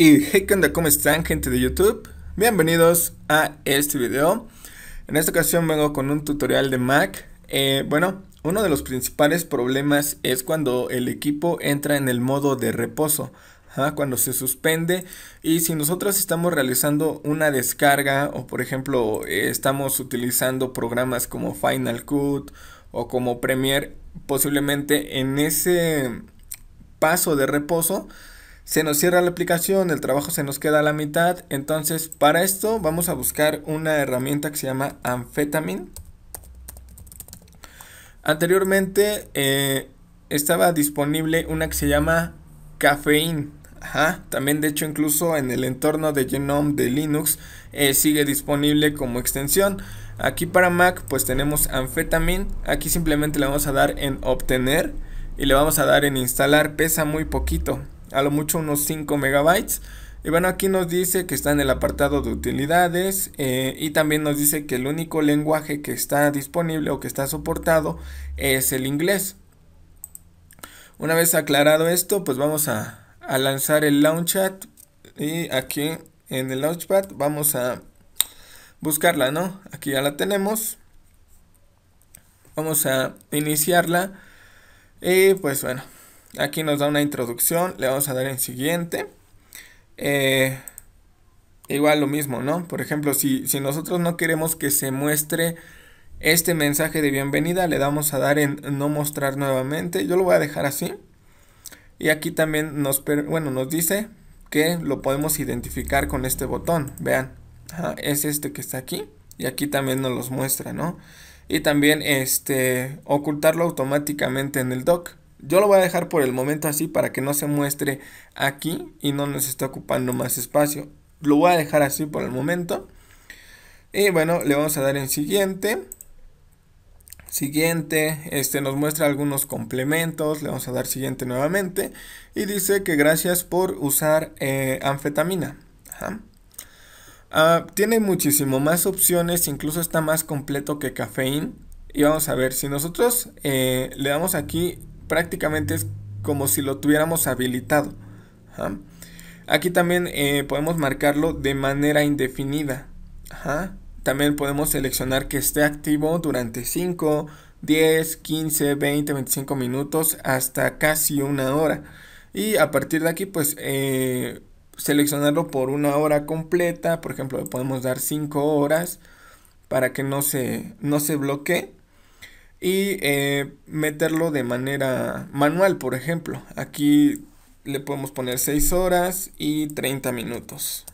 Y hey, ¿qué onda? ¿Cómo están, gente de YouTube? Bienvenidos a este video. En esta ocasión vengo con un tutorial de Mac. Eh, bueno, uno de los principales problemas es cuando el equipo entra en el modo de reposo, cuando se suspende. Y si nosotros estamos realizando una descarga o, por ejemplo, eh, estamos utilizando programas como Final Cut o como Premiere, posiblemente en ese paso de reposo se nos cierra la aplicación, el trabajo se nos queda a la mitad. Entonces, para esto vamos a buscar una herramienta que se llama Amphetamine. Anteriormente eh, estaba disponible una que se llama ...Cafein... Ajá, también de hecho incluso en el entorno de Genome de Linux eh, sigue disponible como extensión. Aquí para Mac pues tenemos Amphetamine. Aquí simplemente le vamos a dar en obtener y le vamos a dar en instalar. Pesa muy poquito a lo mucho unos 5 megabytes. Y bueno, aquí nos dice que está en el apartado de utilidades eh, y también nos dice que el único lenguaje que está disponible o que está soportado es el inglés. Una vez aclarado esto, pues vamos a, a lanzar el Launchpad y aquí en el Launchpad vamos a buscarla, ¿no? Aquí ya la tenemos. Vamos a iniciarla y pues bueno, Aquí nos da una introducción, le vamos a dar en siguiente. Eh, igual lo mismo, ¿no? Por ejemplo, si, nosotros no queremos que se muestre este mensaje de bienvenida, le damos a dar en no mostrar nuevamente. Yo lo voy a dejar así. Y aquí también nos, bueno, nos dice que lo podemos identificar con este botón. Vean, es este que está aquí. Y aquí también nos los muestra, ¿no? Y también este, ocultarlo automáticamente en el doc yo lo voy a dejar por el momento así para que no se muestre aquí y no nos esté ocupando más espacio. Lo voy a dejar así por el momento. Y bueno, le vamos a dar en siguiente. Siguiente, este nos muestra algunos complementos, le vamos a dar siguiente nuevamente y dice que gracias por usar eh, anfetamina. Ah, tiene muchísimo más opciones, incluso está más completo que cafeína Y vamos a ver, si nosotros eh, le damos aquí prácticamente es como si lo tuviéramos habilitado. Aquí también eh, podemos marcarlo de manera indefinida. También podemos seleccionar que esté activo durante 5, 10, 15, 20, 25 minutos hasta casi una hora. Y a partir de aquí, pues eh, seleccionarlo por una hora completa. Por ejemplo, podemos dar 5 horas para que no se, no se bloquee y eh, meterlo de manera manual, por ejemplo. Aquí le podemos poner 6 horas y 30 minutos.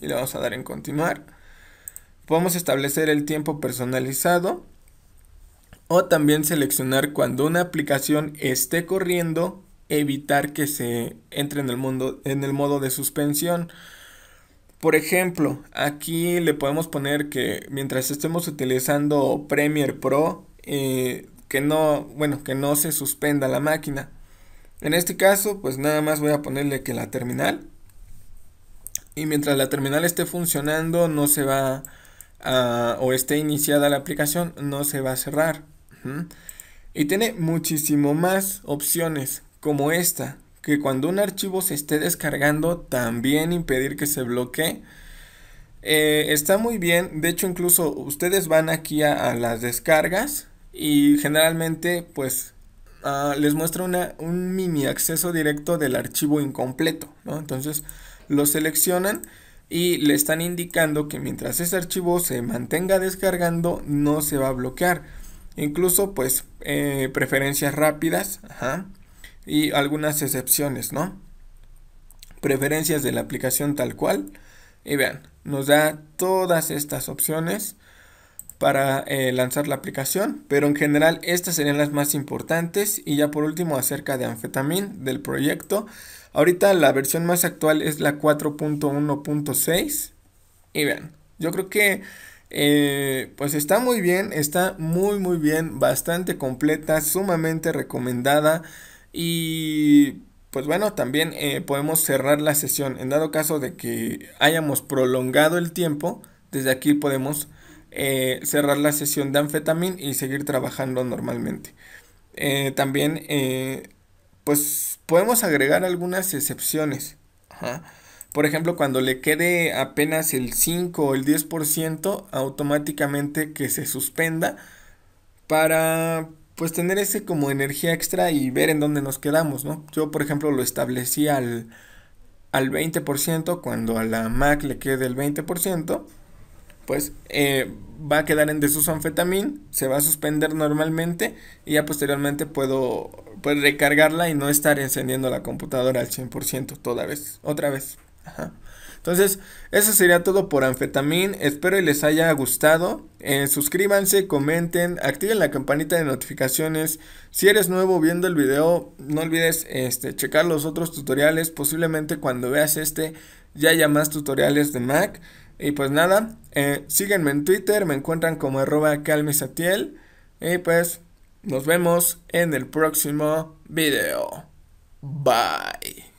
Y le vamos a dar en continuar. Podemos establecer el tiempo personalizado o también seleccionar cuando una aplicación esté corriendo, evitar que se entre en el, mundo, en el modo de suspensión. Por ejemplo, aquí le podemos poner que mientras estemos utilizando Premiere Pro eh, que no, bueno, que no se suspenda la máquina. En este caso, pues nada más voy a ponerle que la terminal. Y mientras la terminal esté funcionando, no se va a, o esté iniciada la aplicación, no se va a cerrar. Y tiene muchísimo más opciones como esta, que cuando un archivo se esté descargando, también impedir que se bloquee. Eh, está muy bien, de hecho incluso ustedes van aquí a las descargas y generalmente pues ah, les muestra un mini acceso directo del archivo incompleto, Entonces lo seleccionan y le están indicando que mientras ese archivo se mantenga descargando no se va a bloquear. Incluso pues eh, preferencias rápidas y algunas excepciones, ¿no? Preferencias de la aplicación tal cual. Y vean, nos da todas estas opciones para eh, lanzar la aplicación, pero en general estas serían las más importantes y ya por último acerca de anfetamin del proyecto. Ahorita la versión más actual es la 4.1.6 y vean, yo creo que eh, pues está muy bien, está muy muy bien, bastante completa, sumamente recomendada y pues bueno, también eh, podemos cerrar la sesión en dado caso de que hayamos prolongado el tiempo, desde aquí podemos eh, cerrar la sesión de anfetamina y seguir trabajando normalmente. Eh, también, eh, pues podemos agregar algunas excepciones. Por ejemplo, cuando le quede apenas el 5 o el 10%, automáticamente que se suspenda para pues tener ese como energía extra y ver en dónde nos quedamos, Yo, por ejemplo, lo establecí al, al 20% cuando a la Mac le quede el 20% pues eh, va a quedar en desuso anfetamín, se va a suspender normalmente y ya posteriormente puedo pues, recargarla y no estar encendiendo la computadora al 100% toda vez, otra vez. Entonces, eso sería todo por anfetamín. Espero y les haya gustado. Eh, suscríbanse, comenten, activen la campanita de notificaciones. Si eres nuevo viendo el video, no olvides este, checar los otros tutoriales. Posiblemente cuando veas este ya haya más tutoriales de Mac. Y pues nada, eh, síguenme en Twitter, me encuentran como arroba calmesatiel. Y pues nos vemos en el próximo video. Bye.